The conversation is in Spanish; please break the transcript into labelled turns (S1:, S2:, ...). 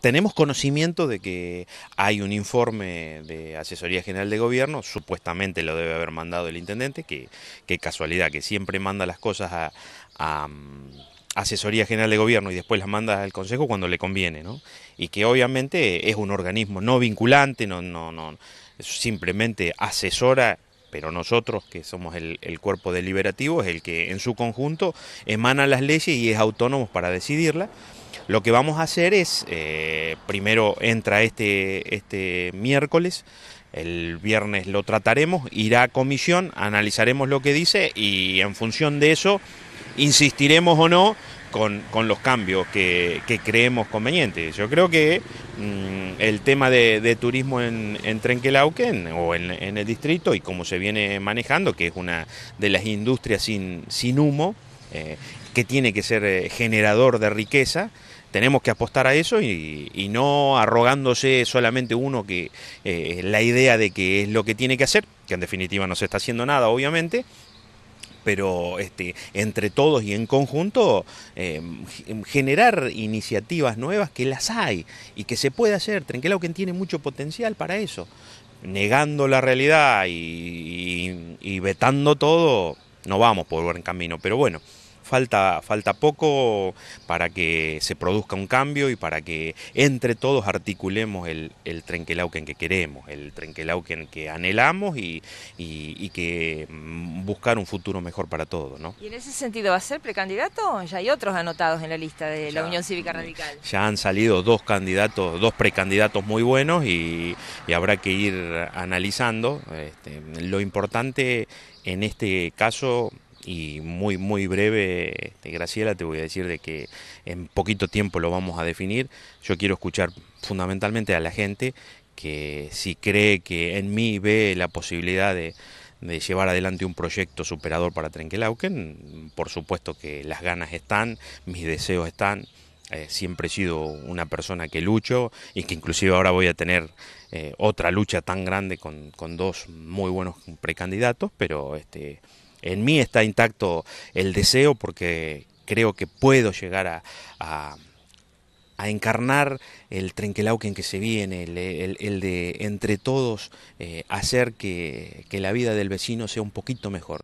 S1: tenemos conocimiento de que hay un informe de Asesoría General de Gobierno, supuestamente lo debe haber mandado el intendente, que, casualidad, que siempre manda las cosas a, mm, Asesoría General de Gobierno y después las manda al Consejo cuando le conviene, ¿no? Y que obviamente es un organismo no vinculante, no, no, simplemente asesora, pero nosotros que somos el, el cuerpo deliberativo es el que en su conjunto emana las leyes y es autónomo para decidirlas lo que vamos a hacer es, eh, primero entra este, este miércoles, el viernes lo trataremos, irá a comisión, analizaremos lo que dice y en función de eso insistiremos o no con, los cambios que, creemos convenientes. Yo creo que mm, el tema de, turismo en, en Trenquelauquen o en, el distrito y cómo se viene manejando, que es una de las industrias sin, humo, eh, que tiene que ser eh, generador de riqueza, tenemos que apostar a eso y, no arrogándose solamente uno que eh, la idea de que es lo que tiene que hacer, que en definitiva no se está haciendo nada, obviamente, pero este, entre todos y en conjunto eh, generar iniciativas nuevas que las hay y que se puede hacer. que tiene mucho potencial para eso. Negando la realidad y, y vetando todo, no vamos por buen camino. Pero bueno, falta, falta poco para que se produzca un cambio y para que entre todos articulemos el, el Trenquelauquen que queremos, el Trenquelauquen que anhelamos y, que mm, buscar un futuro mejor para todos. ¿Y en ese sentido va a ser precandidato? Ya hay otros anotados en la lista de la Unión Cívica Radical. Ya han salido dos candidatos, dos precandidatos muy buenos y, y habrá que ir analizando. Este, lo importante en este caso y muy muy breve, este, Graciela, te voy a decir de que en poquito tiempo lo vamos a definir. Yo quiero escuchar fundamentalmente a la gente que si cree que en mí ve la posibilidad de, llevar adelante un proyecto superador para Trenquelauquen, por supuesto que las ganas están, mis deseos están. Eh, siempre he sido una persona que lucho y que inclusive ahora voy a tener eh, otra lucha tan grande con, con dos muy buenos precandidatos, pero este, en mí está intacto el deseo porque creo que puedo llegar a, encarnar el Trenquelauquen que se viene, el, de entre todos eh, hacer que la vida del vecino sea un poquito mejor.